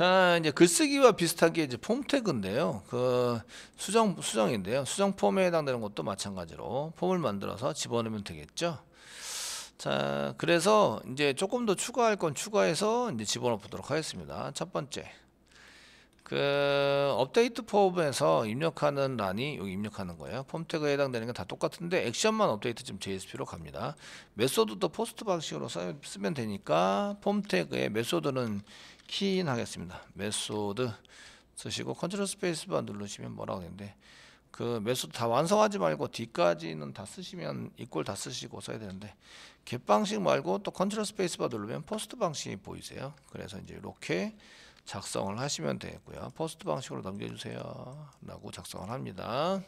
자, 이제 글쓰기와 비슷한 게 이제 폼태그인데요. 그 수정 수정인데요. 수정 폼에 해당되는 것도 마찬가지로 폼을 만들어서 집어넣으면 되겠죠. 자, 그래서 이제 조금 더 추가할 건 추가해서 이제 집어넣어 보도록 하겠습니다. 첫 번째. 그 업데이트 폼에서 입력하는 란이 여기 입력하는 거예요. 폼 태그에 해당되는 게다 똑같은데 액션만 업데이트 좀 JSP로 갑니다. 메소드도 포스트 방식으로 쓰면 되니까 폼 태그의 메소드는 키인 하겠습니다. 메소드 쓰시고 컨트롤 스페이스바 누르시면 뭐라고 되는데 그 메소드 다 완성하지 말고 뒤까지는 다 쓰시면 이꼴 다 쓰시고 써야 되는데 겟 방식 말고 또 컨트롤 스페이스바 누르면 포스트 방식이 보이세요. 그래서 이제 이렇게 작성을 하시면 되겠고요. 포스트 방식으로 넘겨주세요. 라고 작성을 합니다.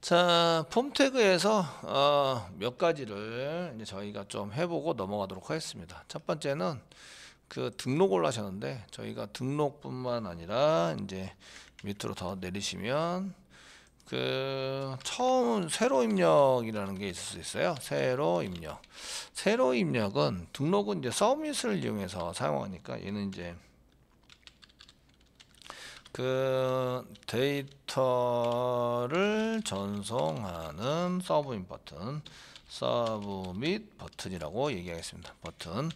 자, 폼 태그에서 어, 몇 가지를 이제 저희가 좀 해보고 넘어가도록 하겠습니다. 첫 번째는 그 등록을 하셨는데 저희가 등록뿐만 아니라 이제 밑으로 더 내리시면 그 처음 새로 입력이라는 게 있을 수 있어요. 새로 입력. 새로 입력은 등록은 이제 서밋을 이용해서 사용하니까 얘는 이제 그 데이터를 전송하는 서브밋 버튼, 서브밋 버튼이라고 얘기하겠습니다. 버튼.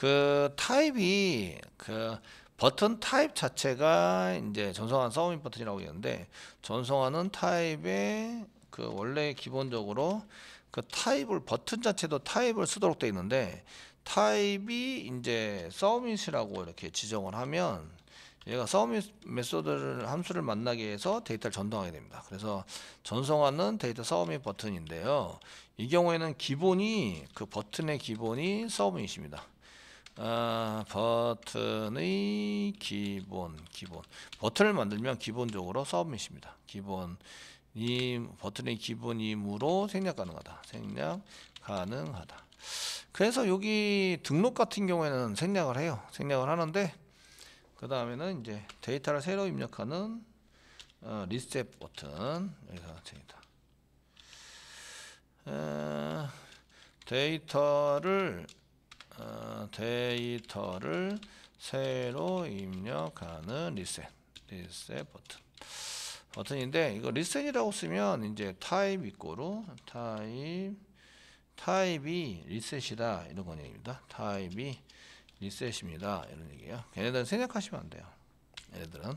그 타입이 그 버튼 타입 자체가 이제 전송한 서브밋 버튼이라고 있는데 전송하는 타입의 그 원래 기본적으로 그 타입을 버튼 자체도 타입을 쓰도록 돼 있는데 타입이 이제 서밋이라고 이렇게 지정을 하면 얘가 서밋 메소드를 함수를 만나게 해서 데이터를 전송하게 됩니다. 그래서 전송하는 데이터 서밋 버튼인데요. 이 경우에는 기본이 그 버튼의 기본이 서밋입니다. 아, 버튼의 기본 기본 버튼을 만들면 기본적으로 서브밋입니다. 기본 이 버튼의 기본이므로 생략 가능하다. 생략 가능하다. 그래서 여기 등록 같은 경우에는 생략을 해요. 생략을 하는데 그 다음에는 이제 데이터를 새로 입력하는 어, 리셋 버튼 여기서 데이터 데이터를 어, 데이터를 새로 입력하는 리셋 리셋 버튼 버튼인데 이거 리셋이라고 쓰면 이제 타입 이꼬로 타입 타입이 리셋이다 이런 건 얘기입니다 타입이 리셋입니다 이런 얘기예요 걔네들은 생략하시면 안 돼요 얘네들은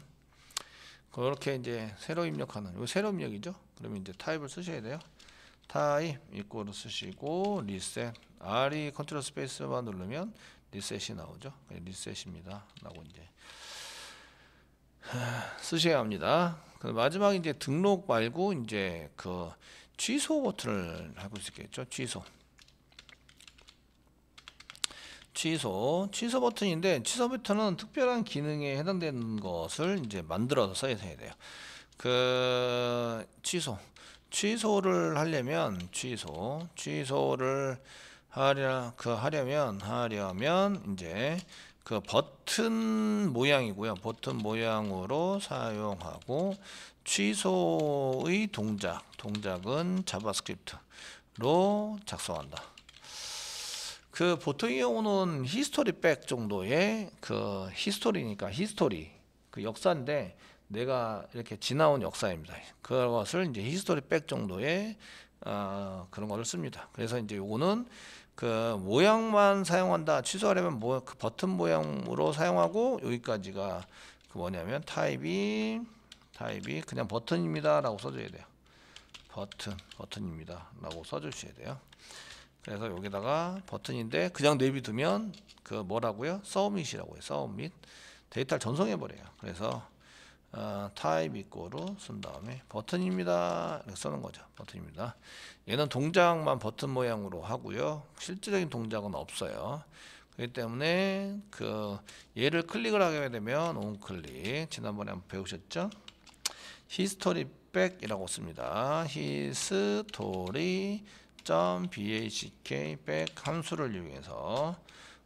그렇게 이제 새로 입력하는 이거 새로 입력이죠 그러면 이제 타입을 쓰셔야 돼요 타입 이꼬로 쓰시고 리셋 R이 컨트롤 스페이스만 누르면 리셋이 나오죠. 예, 리셋입니다. 라고 이제 쓰셔야 합니다. 그 마지막 이제 등록 말고 이제 그 취소 버튼을 하고 있겠죠. 취소. 취소. 취소 버튼인데 취소 버튼은 특별한 기능에 해당되는 것을 이제 만들어서 써야 돼요. 그 취소. 취소를 하려면 취소. 취소를 하려 그 하려면 하려면 이제 그 버튼 모양이고요. 버튼 모양으로 사용하고 취소의 동작 동작은 자바스크립트로 작성한다. 그 보통의 경우는 히스토리 백 정도의 그 히스토리니까 히스토리 그 역사인데 내가 이렇게 지나온 역사입니다. 그것을 이제 히스토리 백 정도의 어, 그런 거를 씁니다. 그래서 이제 요거는 그 모양만 사용한다 취소하려면 뭐그 버튼 모양으로 사용하고 여기까지가 그 뭐냐면 타입이 타입이 그냥 버튼입니다 라고 써줘야 돼요 버튼 버튼입니다 라고 써주셔야 돼요 그래서 여기다가 버튼인데 그냥 내비두면 그 뭐라고요 서밋이라고 해요 서밋 데이터를 전송해 버려요 그래서 어, type 로쓴 다음에 버튼입니다. 이렇게 쓰는 거죠. 버튼입니다. 얘는 동작만 버튼 모양으로 하고요. 실질적인 동작은 없어요. 그렇기 때문에 그 얘를 클릭을 하게 되면 온 클릭 지난번에 한번 배우셨죠? 히스토리 백이라고 씁니다. 히스토리 .bhk 백 함수를 이용해서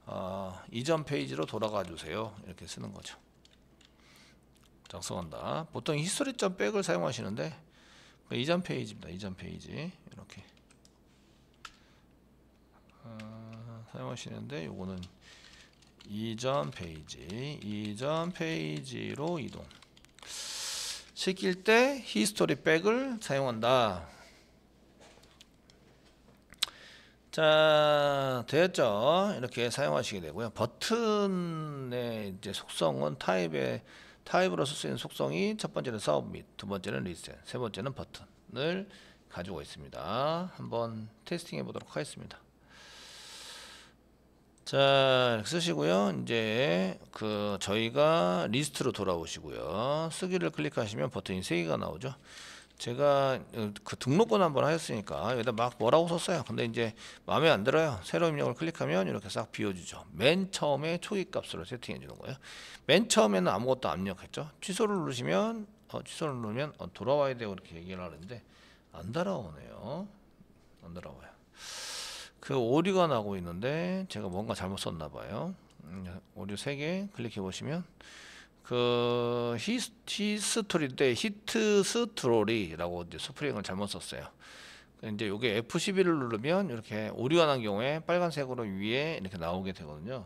어, 이전 페이지로 돌아가 주세요. 이렇게 쓰는 거죠. 작성한다. 보통 히스토리점 백을 사용하시는데 뭐 이전 페이지입니다. 이전 페이지 이렇게 어, 사용하시는데 요거는 이전 페이지 이전 페이지로 이동 시킬 때 히스토리 백을 사용한다. 자 됐죠 이렇게 사용하시게 되고요 버튼의 이제 속성은 타입의 타입으로서 쓰이는 속성이 첫 번째는 사업 및 두 번째는 리셋, 세 번째는 버튼을 가지고 있습니다. 한번 테스팅 해보도록 하겠습니다. 자 쓰시고요 이제 그 저희가 리스트로 돌아오시고요 쓰기를 클릭하시면 버튼이 세개가 나오죠 제가 어, 그등록권 한번 하였으니까 여기다 막 뭐라고 썼어요. 근데 이제 마음에 안 들어요. 새로 입력을 클릭하면 이렇게 싹 비워주죠. 맨 처음에 초기 값으로 세팅해 주는 거예요. 맨 처음에는 아무것도 안 입력했죠. 취소를 누르시면 어, 취소를 누르면 어, 돌아와야 되고 이렇게 얘기를 하는데 안 따라오네요. 안 따라와요. 그 오류가 나고 있는데 제가 뭔가 잘못 썼나 봐요. 음, 오류 3개 클릭해 보시면 그 히스, 히스토리인데 히트스트롤이라고 이제 스프링을 잘못 썼어요. 이제 이게 F11을 누르면 이렇게 오류가 난 경우에 빨간색으로 위에 이렇게 나오게 되거든요.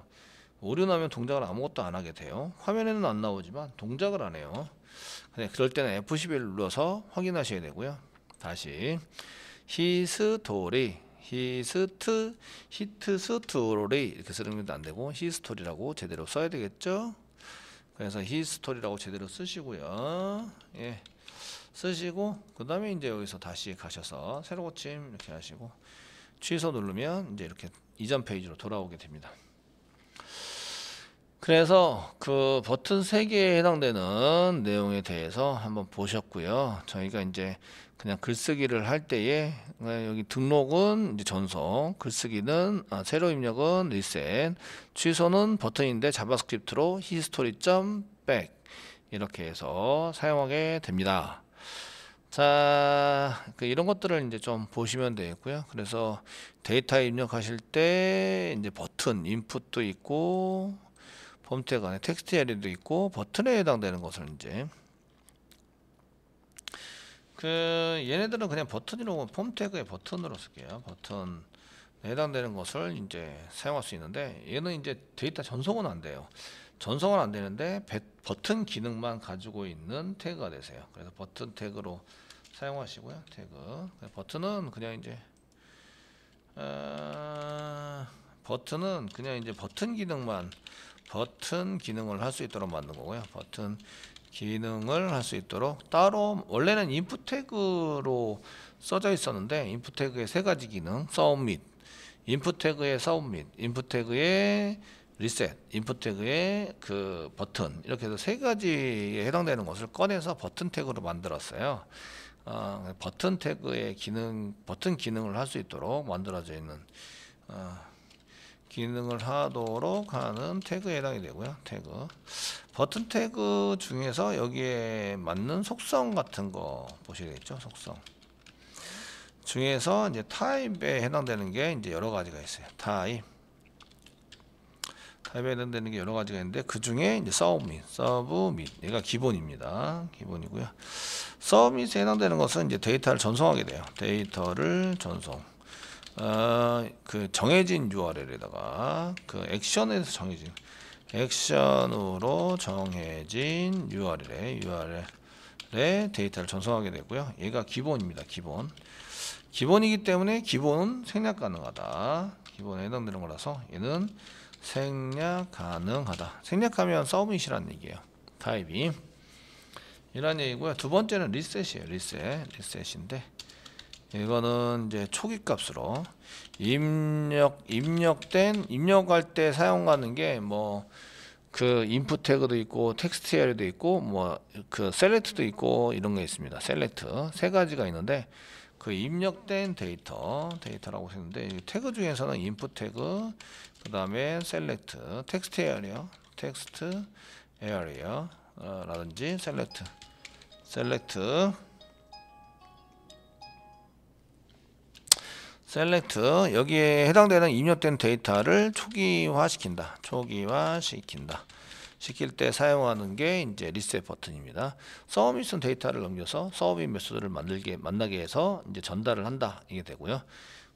오류 나면 동작을 아무것도 안 하게 돼요. 화면에는 안 나오지만 동작을 안 해요. 근데 그럴 때는 F11을 눌러서 확인하셔야 되고요. 다시 히스토리 히스트 히트스토리 이렇게 쓰는 게안 되고 히스토리라고 제대로 써야 되겠죠. 그래서 히스토리라고 제대로 쓰시고요. 예. 쓰시고 그다음에 이제 여기서 다시 가셔서 새로 고침 이렇게 하시고 취소 누르면 이제 이렇게 이전 페이지로 돌아오게 됩니다. 그래서 그 버튼 3개에 해당되는 내용에 대해서 한번 보셨고요. 저희가 이제 그냥 글쓰기를 할 때에 어, 여기 등록은 이제 전송, 글쓰기는 아, 어, 새로 입력은 리셋, 취소는 버튼인데 자바스크립트로 history.back 이렇게 해서 사용하게 됩니다. 자, 그 이런 것들을 이제 좀 보시면 되겠고요. 그래서 데이터 입력하실 때 이제 버튼 인풋도 있고 폼택 안에 텍스트 자리도 있고 버튼에 해당되는 것을 이제 그 얘네들은 그냥 버튼이라고 폼 태그의 버튼으로 쓸게요. 버튼 해당되는 것을 이제 사용할 수 있는데 얘는 이제 데이터 전송은 안 돼요. 전송은 안 되는데 배, 버튼 기능만 가지고 있는 태그가 되세요. 그래서 버튼 태그로 사용하시고요. 태그 그 버튼은 그냥 이제 어, 버튼은 그냥 이제 버튼 기능만 버튼 기능을 할 수 있도록 만든 거고요. 버튼 기능을 할 수 있도록 따로 원래는 인풋 태그로 써져 있었는데 인풋 태그의 세 가지 기능 서브 및 인풋 태그의 서브 및 인풋 태그의 리셋, 인풋 태그의 그 버튼 이렇게 해서 세 가지에 해당되는 것을 꺼내서 버튼 태그로 만들었어요. 어, 버튼 태그의 기능, 버튼 기능을 할 수 있도록 만들어져 있는 어, 기능을 하도록 하는 태그에 해당이 되고요. 태그 버튼 태그 중에서 여기에 맞는 속성 같은 거 보시겠죠 속성 중에서 이제 타입에 해당되는 게 이제 여러 가지가 있어요 타입 타입에 해당되는 게 여러 가지가 있는데 그 중에 이제 서브밋 서브밋 얘가 기본입니다 기본이고요 서브밋에 해당되는 것은 이제 데이터를 전송하게 돼요 데이터를 전송 어, 그 정해진 URL에다가 그 액션에서 정해진 액션으로 정해진 URL에 URL에 데이터를 전송하게 되고요. 얘가 기본입니다. 기본. 기본이기 때문에 기본은 생략 가능하다. 기본에 해당되는 거라서 얘는 생략 가능하다. 생략하면 서브밋이라는 얘기예요. 타입이. 이란 얘기고요. 두 번째는 리셋이에요. 리셋. 리셋인데 이거는 이제 초기 값으로 입력 입력된 입력할 때 사용하는 게 뭐 그 인풋 태그도 있고 텍스트 에어도 있고 뭐 그 셀렉트도 있고 이런 게 있습니다. 셀렉트 세 가지가 있는데 그 입력된 데이터 데이터라고 했는데 태그 중에서는 인풋 태그 그다음에 셀렉트 텍스트 에어리어 텍스트 에어리어 라든지 셀렉트 셀렉트 셀렉트 여기에 해당되는 입력된 데이터를 초기화 시킨다 초기화 시킨다 시킬 때 사용하는 게 이제 리셋 버튼입니다 서밋은 데이터를 넘겨서 서밋 메소드를 만들게 만나게 해서 이제 전달을 한다 이게 되고요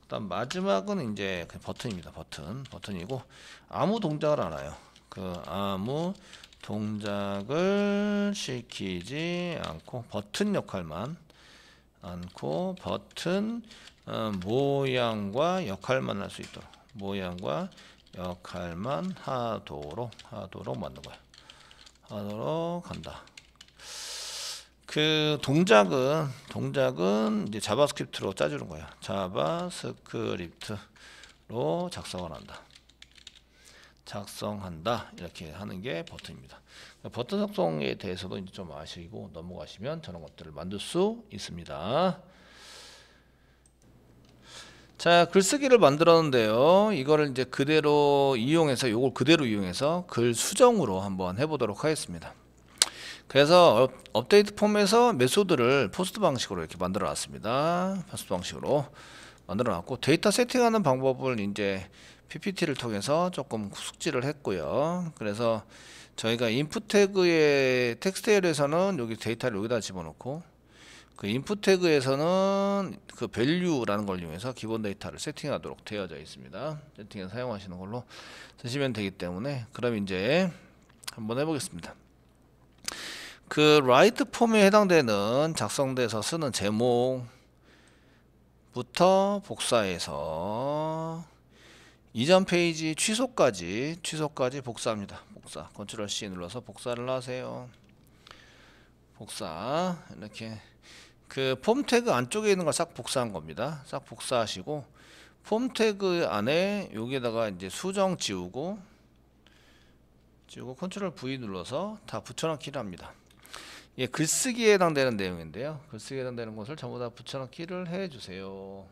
그 다음 마지막은 이제 그 버튼입니다 버튼 버튼이고 아무 동작을 안아요그 아무 동작을 시키지 않고 버튼 역할만 않고 버튼 어, 모양과 역할만 할 수 있도록 모양과 역할만 하도록 하도록 만든 거야. 하도록 한다. 그 동작은 동작은 이제 자바스크립트로 짜주는 거야. 자바스크립트로 작성을 한다. 작성한다 이렇게 하는 게 버튼입니다. 그러니까 버튼 작성에 대해서도 이제 좀 아시고 넘어가시면 저런 것들을 만들 수 있습니다. 자 글쓰기를 만들었는데요 이거를 이제 그대로 이용해서 요걸 그대로 이용해서 글 수정으로 한번 해보도록 하겠습니다 그래서 업데이트 폼에서 메소드를 포스트 방식으로 이렇게 만들어 놨습니다 포스트 방식으로 만들어 놨고 데이터 세팅하는 방법을 이제 PPT를 통해서 조금 숙지를 했고요. 그래서 저희가 인풋 태그의 텍스트에서는 여기 데이터를 여기다 집어넣고 그 인풋 태그에서는 그 value라는 걸 이용해서 기본 데이터를 세팅하도록 되어져 있습니다. 세팅에 사용하시는 걸로 쓰시면 되기 때문에 그럼 이제 한번 해보겠습니다. 그 write 폼에 해당되는 작성돼서 쓰는 제목부터 복사해서 이전 페이지 취소까지 취소까지 복사합니다. 복사. 컨트롤 C 눌러서 복사를 하세요. 복사. 이렇게 그 폼 태그 안쪽에 있는 걸 싹 복사한 겁니다. 싹 복사하시고 폼 태그 안에 여기에다가 이제 수정 지우고 지우고 컨트롤 V 눌러서 다 붙여넣기를 합니다. 예, 글쓰기에 해당되는 내용인데요. 글쓰기에 해당되는 것을 전부 다 붙여넣기를 해주세요.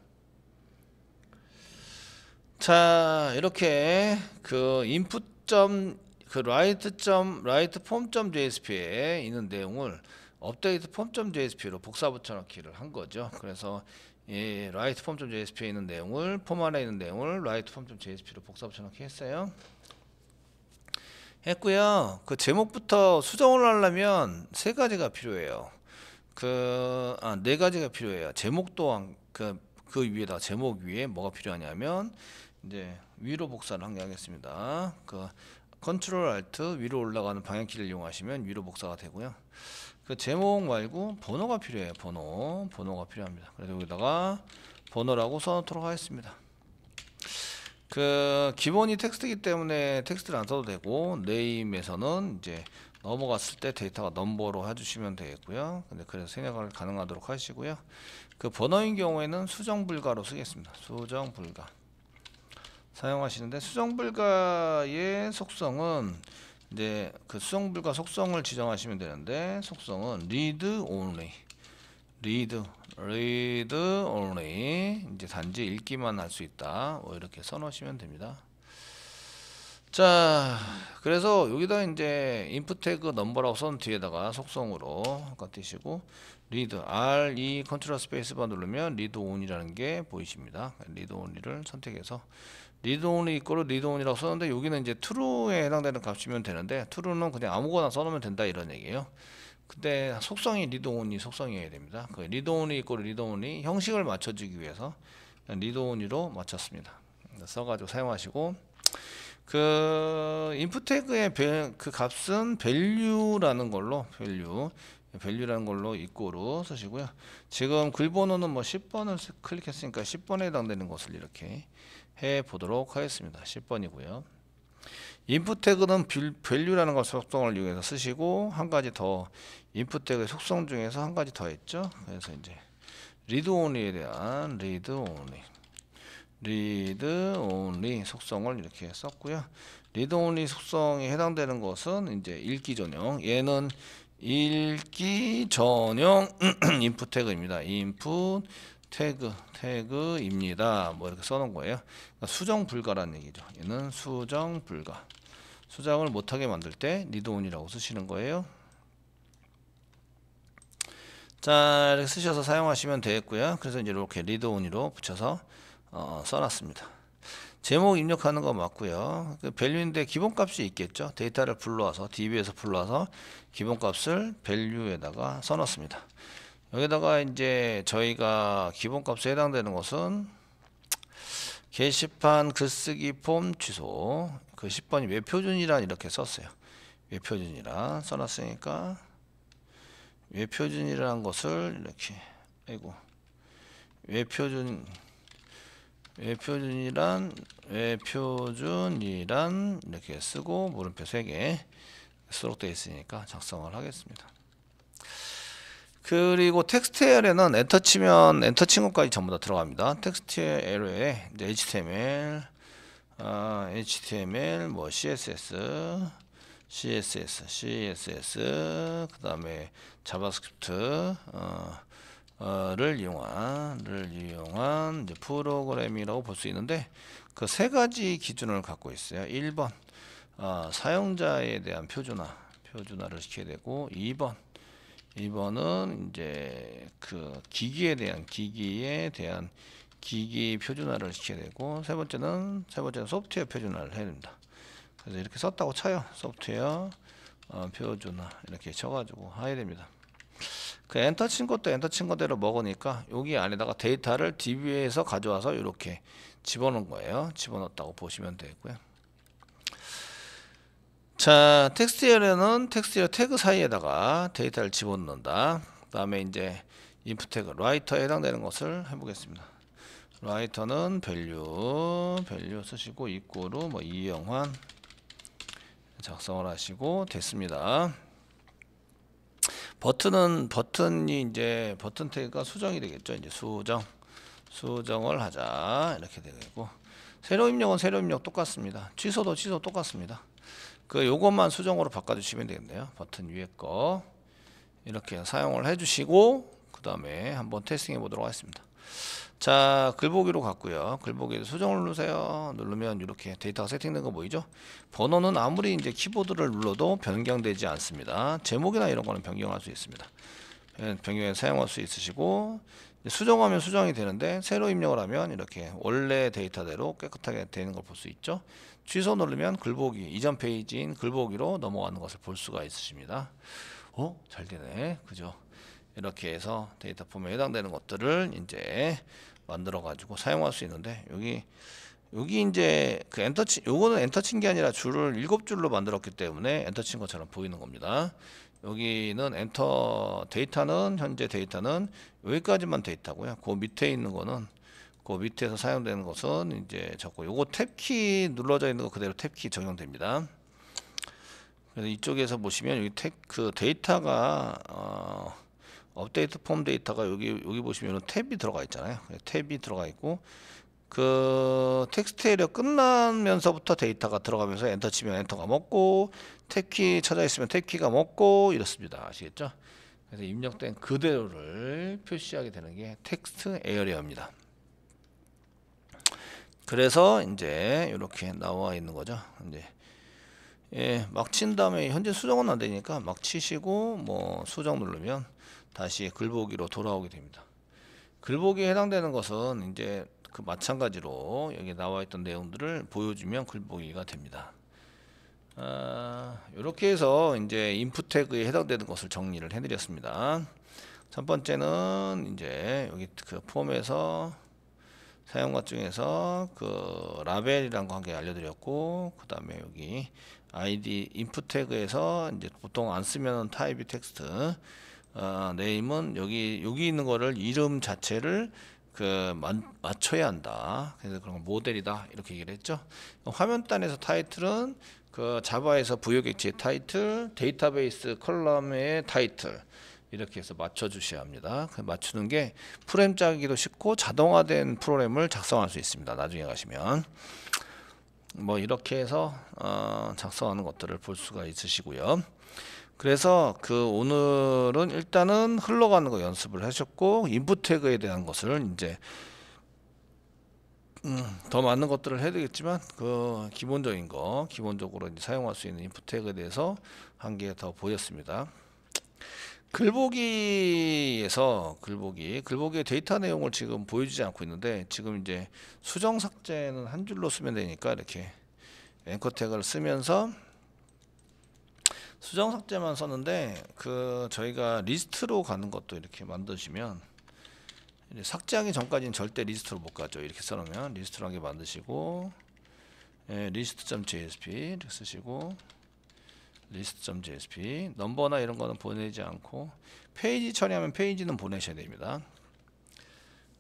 자 이렇게 그 input 점그 라이트점 라이트 폼 m JSP에 있는 내용을 u p d 업데이트 폼 m JSP로 복사 붙여넣기를 한 거죠. 그래서 이 w r i 라이트 폼 m JSP에 있는 내용을 폼 안에 있는 내용을 w r i 라이트 폼 m JSP로 복사 붙여넣기 했어요. 했고요. 그 제목부터 수정을 하려면 세 가지가 필요해요. 그아네 가지가 필요해요. 제목 또한 그그 그 위에다 제목 위에 뭐가 필요하냐면 이제 위로 복사를 한게 하겠습니다. 그 컨트롤 알트 위로 올라가는 방향키를 이용하시면 위로 복사가 되고요. 그 제목 말고 번호가 필요해요. 번호. 번호가 필요합니다. 그래서 여기다가 번호라고 써놓도록 하겠습니다. 그 기본이 텍스트이기 때문에 텍스트를 안 써도 되고 네임에서는 이제 넘어갔을 때 데이터가 넘버로 해주시면 되겠고요. 근데 그래서 생략을 가능하도록 하시고요. 그 번호인 경우에는 수정 불가로 쓰겠습니다. 수정 불가. 사용하시는데 수정 불가의 속성은 이제 그 수정 불가 속성을 지정하시면 되는데 속성은 read only read read only 이제 단지 읽기만 할 수 있다 뭐 이렇게 써놓으시면 됩니다 자 그래서 여기다 이제 인풋 태그 넘버라고 써놓은 뒤에다가 속성으로 바꿔 띄시고 리드 R 이 e, 컨트롤 스페이스바 누르면 리드 온이라는 게 보이십니다. 리드 온리를 선택해서 리드 온리 이거로 리드 온이라고 썼는데 여기는 이제 true에 해당되는 값이면 되는데 true는 그냥 아무거나 써놓으면 된다 이런 얘기예요. 근데 속성이 리드 온이 속성이어야 됩니다. 그 리드 온리 이거 리드 온이 형식을 맞춰주기 위해서 리드 온이로 맞췄습니다. 써가지고 사용하시고 그 인풋 태그의 그 값은 value라는 걸로 value 밸류라는 걸로 입고로 쓰시고요. 지금 글번호는 뭐 10번을 클릭했으니까 10번에 해당되는 것을 이렇게 해 보도록 하겠습니다. 10번이고요. 인풋 태그는 v a 라는걸 속성을 이용해서 쓰시고 한 가지 더 인풋 태그의 속성 중에서 한 가지 더 했죠. 그래서 이제 리드 온 d 에 대한 리드 온 d 리드 온 y 속성을 이렇게 썼고요. 리드 온 d 속성에 해당되는 것은 이제 읽기 전용 얘는 읽기 전용 인풋 태그입니다. 인풋 태그 태그입니다. 뭐 이렇게 써놓은 거예요. 그러니까 수정 불가라는 얘기죠. 얘는 수정 불가. 수정을 못하게 만들 때 리드온이라고 쓰시는 거예요. 자 이렇게 쓰셔서 사용하시면 되겠고요. 그래서 이제 이렇게 리드온이로 붙여서 어, 써놨습니다. 제목 입력하는 거 맞고요. 그 밸류인데 기본값이 있겠죠. 데이터를 불러와서 DB에서 불러와서 기본값을 밸류에다가 써놨습니다. 여기다가 이제 저희가 기본값에 해당되는 것은 게시판 글쓰기 폼 취소 그 10번이 외표준이란 이렇게 썼어요. 외표준이란 써놨으니까 외표준이라는 것을 이렇게 아이고 외표준 외표준이란 외표준이란 이렇게 쓰고 물음표 3개 수록되어 있으니까 작성을 하겠습니다. 그리고 텍스트 에레는 엔터 치면 엔터 친 것까지 전부 다 들어갑니다. 텍스트 에레에 HTML, 아, HTML, 뭐 CSS, CSS, CSS, 그 다음에 자바스크립트, 어, 어, 를 이용한 를 이용한 프로그램이라고 볼 수 있는데 그 세 가지 기준을 갖고 있어요. 1번 어, 사용자에 대한 표준화 표준화를 시켜야 되고 2번 2번은 이제 그 기기에 대한 기기에 대한 기기 표준화를 시켜야 되고 세 번째는 세 번째는 소프트웨어 표준화를 해야 됩니다. 그래서 이렇게 썼다고 쳐요. 소프트웨어 어, 표준화 이렇게 쳐가지고 해야 됩니다. 그 엔터 친 것도 엔터 친 것대로 먹으니까 여기 안에다가 데이터를 DB에서 가져와서 이렇게 집어넣은 거예요. 집어넣었다고 보시면 되고요. 자, 텍스트열에는 텍스트열 태그 사이에다가 데이터를 집어넣는다. 그 다음에 이제 인풋 태그 라이터에 해당되는 것을 해보겠습니다. 라이터는 밸류, 밸류 쓰시고 입구로 뭐 이영환 작성을 하시고 됐습니다. 버튼은 버튼이 이제 버튼 태그가 수정이 되겠죠. 이제 수정 수정을 하자 이렇게 되고 세로 입력은 세로 입력 똑같습니다. 취소도 취소 똑같습니다. 그 요것만 수정으로 바꿔주시면 되겠네요. 버튼 위에 거 이렇게 사용을 해주시고 그 다음에 한번 테스팅 해보도록 하겠습니다. 자 글보기로 갔고요 글보기 수정을 누르세요 누르면 이렇게 데이터가 세팅된 거 보이죠 번호는 아무리 이제 키보드를 눌러도 변경되지 않습니다 제목이나 이런 거는 변경할 수 있습니다 예, 변경에 사용할 수 있으시고 수정하면 수정이 되는데 새로 입력을 하면 이렇게 원래 데이터대로 깨끗하게 되는 걸 볼 수 있죠 취소 누르면 글보기 이전 페이지인 글보기로 넘어가는 것을 볼 수가 있으십니다 어? 잘 되네 그죠 이렇게 해서 데이터 폼에 해당되는 것들을 이제 만들어 가지고 사용할 수 있는데 여기 여기 이제 그 엔터치 요거는 엔터친 게 아니라 줄을 일곱 줄로 만들었기 때문에 엔터친 것처럼 보이는 겁니다. 여기는 엔터 데이터는 현재 데이터는 여기까지만 데이터고요. 그 밑에 있는 거는 그 밑에서 사용되는 것은 이제 적고 요거 탭키 눌러져 있는 거 그대로 탭키 적용됩니다. 그래서 이쪽에서 보시면 여기 탭그 데이터가 어 업데이트 폼 데이터가 여기 여기 보시면 탭이 들어가 있잖아요. 네, 탭이 들어가 있고 그 텍스트 에리어 끝나면서부터 데이터가 들어가면서 엔터 치면 엔터가 먹고 탭키 찾아 있으면 탭키가 먹고 이렇습니다. 아시겠죠? 그래서 입력된 그대로를 표시하게 되는 게 텍스트 에어리어입니다. 그래서 이제 이렇게 나와 있는 거죠. 이제 예, 막 친 다음에 현재 수정은 안 되니까 막 치시고 뭐 수정 누르면 다시 글보기로 돌아오게 됩니다. 글보기에 해당되는 것은 이제 그 마찬가지로 여기 나와 있던 내용들을 보여주면 글보기가 됩니다. 아, 이렇게 해서 이제 인풋 태그에 해당되는 것을 정리를 해드렸습니다. 첫 번째는 이제 여기 그 폼에서 사용과 중에서 그 라벨이란 관계 알려드렸고 그 다음에 여기 id 인풋 태그에서 이제 보통 안 쓰면 타입이 텍스트 어, 네임은 여기 여기 있는 거를 이름 자체를 그 맞춰야 한다. 그래서 그런 거 모델이다 이렇게 얘기를 했죠. 화면단에서 타이틀은 그 자바에서 부여객체의 타이틀, 데이터베이스 컬럼의 타이틀 이렇게 해서 맞춰 주셔야 합니다. 그 맞추는 게 프레임 짜기도 쉽고 자동화된 프로그램을 작성할 수 있습니다. 나중에 가시면 뭐 이렇게 해서 어, 작성하는 것들을 볼 수가 있으시고요. 그래서 그 오늘은 일단은 흘러가는 거 연습을 하셨고 인풋 태그에 대한 것을 이제 음, 더 많은 것들을 해야 되겠지만 그 기본적인 거 기본적으로 이제 사용할 수 있는 인풋 태그에 대해서 한 개 더 보였습니다. 글보기에서 글보기 글보기의 데이터 내용을 지금 보여주지 않고 있는데 지금 이제 수정 삭제는 한 줄로 쓰면 되니까 이렇게 앵커 태그를 쓰면서 수정 삭제만 썼는데 그 저희가 리스트로 가는 것도 이렇게 만드시면 삭제하기 전까지는 절대 리스트로 못 가죠. 이렇게 써놓으면 리스트로 하게 만드시고 예, l i s j s p 이렇게 쓰시고 리스트 t j s p 넘버나 이런 거는 보내지 않고 페이지 처리하면 페이지는 보내셔야 됩니다.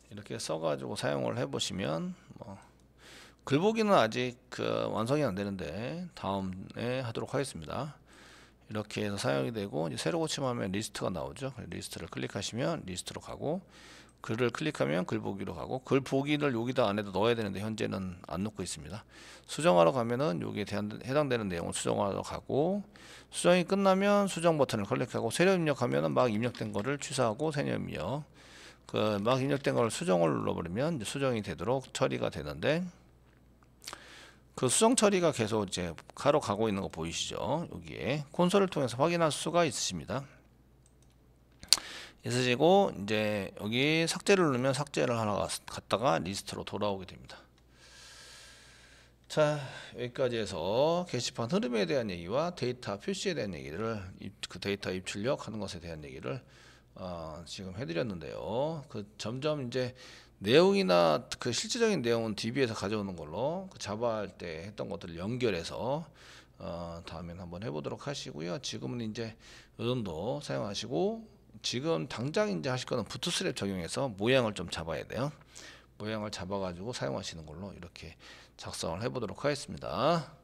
이렇게 써가지고 사용을 해보시면 뭐 글보기는 아직 그 완성이 안 되는데 다음에 하도록 하겠습니다. 이렇게 해서 사용이 되고 새로 고침하면 리스트가 나오죠. 리스트를 클릭하시면 리스트로 가고 글을 클릭하면 글 보기로 가고 글 보기를 여기다 안에도 넣어야 되는데 현재는 안 넣고 있습니다. 수정하러 가면은 여기에 해당되는 내용을 수정하러 가고 수정이 끝나면 수정 버튼을 클릭하고 새로 입력하면은 막 입력된 거를 취소하고 새력 입력 그 막 입력된 걸 수정을 눌러버리면 수정이 되도록 처리가 되는데 그 수정 처리가 계속 이제 가로 가고 있는 거 보이시죠? 여기에 콘솔을 통해서 확인할 수가 있으십니다. 있으시고 이제 여기 삭제를 누르면 삭제를 하러 갔다가 리스트로 돌아오게 됩니다. 자 여기까지 해서 게시판 흐름에 대한 얘기와 데이터 표시에 대한 얘기를 그 데이터 입출력하는 것에 대한 얘기를 어, 지금 해드렸는데요. 그 점점 이제 내용이나 그 실질적인 내용은 DB에서 가져오는 걸로 그 자바 할때 했던 것들을 연결해서 어, 다음엔 한번 해보도록 하시고요. 지금은 이제 이 정도 사용하시고 지금 당장 이제 하실 거는 부트스랩 적용해서 모양을 좀 잡아야 돼요. 모양을 잡아가지고 사용하시는 걸로 이렇게 작성을 해보도록 하겠습니다.